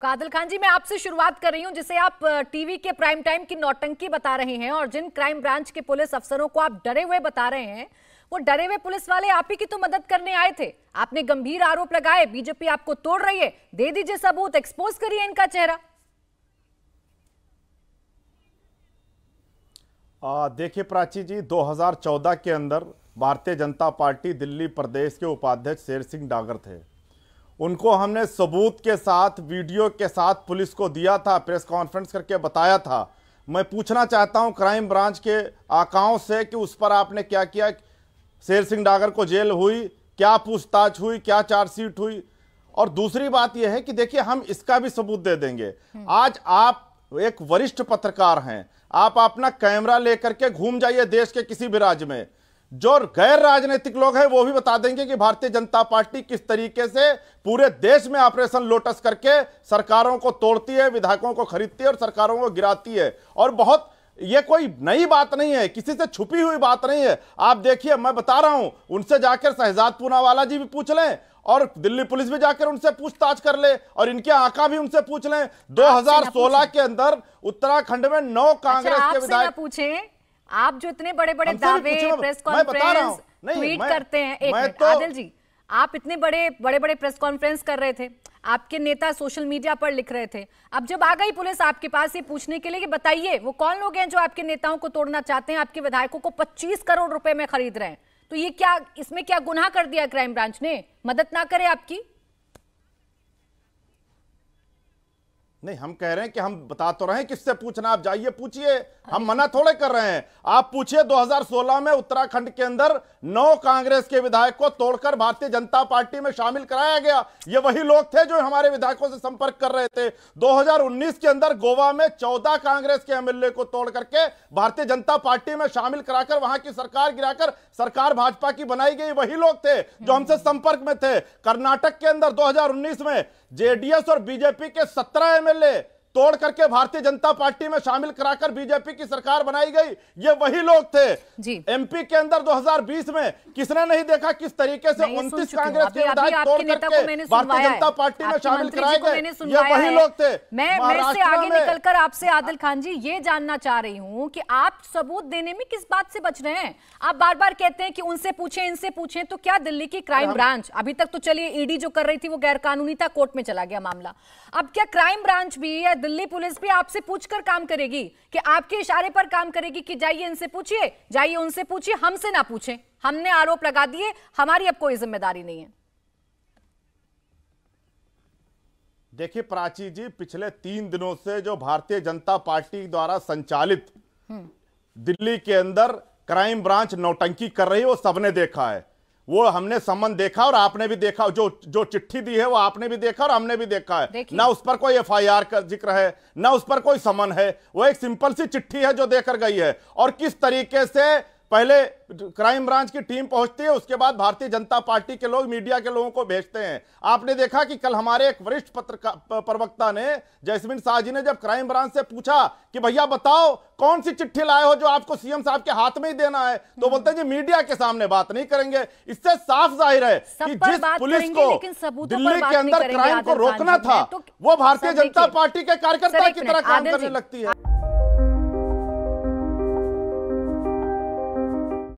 कादल खान जी मैं आपसे शुरुआत कर रही हूं जिसे आप टीवी के प्राइम टाइम की नौटंकी बता रहे हैं और जिन क्राइम ब्रांच के पुलिस अफसरों को आप डरे हुए बता रहे हैं वो डरे हुए पुलिस वाले आप ही की तो मदद करने आए थे आपने गंभीर आरोप लगाए बीजेपी आपको तोड़ रही है दे दीजिए सबूत एक्सपोज करिए इनका चेहरा देखिए प्राची जी 2014 के अंदर भारतीय जनता पार्टी दिल्ली प्रदेश के उपाध्यक्ष शेर सिंह डागर थे उनको हमने सबूत के साथ वीडियो के साथ पुलिस को दिया था प्रेस कॉन्फ्रेंस करके बताया था मैं पूछना चाहता हूं क्राइम ब्रांच के आकाओं से कि उस पर आपने क्या किया शेर सिंह डागर को जेल हुई क्या पूछताछ हुई क्या चार्जशीट हुई और दूसरी बात यह है कि देखिए हम इसका भी सबूत दे देंगे आज आप एक वरिष्ठ पत्रकार हैं आप अपना कैमरा लेकर के घूम जाइए देश के किसी भी राज्य में जो गैर राजनीतिक लोग हैं वो भी बता देंगे कि भारतीय जनता पार्टी किस तरीके से पूरे देश में ऑपरेशन लोटस करके सरकारों को तोड़ती है विधायकों को खरीदती है और सरकारों को गिराती है और बहुत ये कोई नई बात नहीं है किसी से छुपी हुई बात नहीं है आप देखिए मैं बता रहा हूं उनसे जाकर शहजाद पूनावाला जी भी पूछ लें और दिल्ली पुलिस भी जाकर उनसे पूछताछ कर ले और इनके आका भी उनसे पूछ लें 2016 के अंदर उत्तराखंड में नौ अच्छा, कांग्रेस अच्छा, के विधायक पूछे आप जो इतने बड़े बड़े दावे मतलब प्रेस कॉन्फ्रेंस ट्वीट करते हैं एक मिनट तो... आदिल जी आप इतने बड़े बड़े बड़े प्रेस कॉन्फ्रेंस कर रहे थे आपके नेता सोशल मीडिया पर लिख रहे थे अब जब आ गई पुलिस आपके पास ये पूछने के लिए कि बताइए वो कौन लोग हैं जो आपके नेताओं को तोड़ना चाहते हैं आपके विधायकों को 25 करोड़ रुपए में खरीद रहे हैं तो ये क्या इसमें क्या गुनाह कर दिया क्राइम ब्रांच ने मदद ना करे आपकी नहीं हम कह रहे हैं कि हम बता तो रहे हैं किससे पूछना आप जाइए पूछिए हम मना थोड़े कर रहे हैं आप पूछिए 2016 में उत्तराखंड के अंदर नौ कांग्रेस के विधायक को तोड़कर भारतीय जनता पार्टी में शामिल कराया गया ये वही लोग थे जो हमारे विधायकों से संपर्क कर रहे थे 2019 के अंदर गोवा में चौदह कांग्रेस के एमएलए को तोड़ करके भारतीय जनता पार्टी में शामिल कराकर वहां की सरकार गिराकर सरकार भाजपा की बनाई गई वही लोग थे जो हमसे संपर्क में थे कर्नाटक के अंदर दो में जेडीएस और बीजेपी के सत्रह एमएलए तोड़ करके भारतीय जनता पार्टी में शामिल कराकर बीजेपी की सरकार बनाई गई ये वही लोग थे एमपी के अंदर 2020 में किसने नहीं देखा किस तरीके से उनतीस कांग्रेस के विधायक तोड़ करके भारतीय जनता पार्टी में शामिल कराए गए ये वही लोग थे मैं से आगे निकलकर आपसे आदिल खान जी ये जानना चाह रही हूँ की आप सबूत देने में किस बात से बच रहे हैं आप बार बार कहते हैं कि उनसे पूछे इनसे पूछे तो क्या दिल्ली की क्राइम ब्रांच अभी तक तो चलिए ईडी जो कर रही थी वो गैर कानूनी था कोर्ट में चला गया मामला अब क्या क्राइम ब्रांच भी या दिल्ली पुलिस भी आपसे पूछकर काम करेगी कि आपके इशारे पर काम करेगी कि जाइए इनसे पूछिए जाइए उनसे पूछिए हमसे ना पूछे हमने आरोप लगा दिए हमारी अब कोई जिम्मेदारी नहीं है देखिए प्राची जी पिछले तीन दिनों से जो भारतीय जनता पार्टी द्वारा संचालित हम्म। दिल्ली के अंदर क्राइम ब्रांच नौटंकी कर रही है वो सबने देखा है वो हमने संबंध देखा और आपने भी देखा जो जो चिट्ठी दी है वो आपने भी देखा और हमने भी देखा है ना उस पर कोई एफआईआर का जिक्र है ना उस पर कोई समन है वो एक सिंपल सी चिट्ठी है जो देकर गई है और किस तरीके से पहले क्राइम ब्रांच की टीम पहुंचती है उसके बाद भारतीय जनता पार्टी के लोग मीडिया के लोगों को भेजते हैं आपने देखा कि कल हमारे एक वरिष्ठ पत्रकार प्रवक्ता ने जैस्मिन शाह जी ने जब क्राइम ब्रांच से पूछा कि भैया बताओ कौन सी चिट्ठी लाए हो जो आपको सीएम साहब के हाथ में ही देना है तो हम्म। बोलते हैं जी मीडिया के सामने बात नहीं करेंगे इससे साफ जाहिर है कि जिस पुलिस को दिल्ली के अंदर क्राइम को रोकना था तो वो भारतीय जनता पार्टी के कार्यकर्ता की तरह काम करने लगती है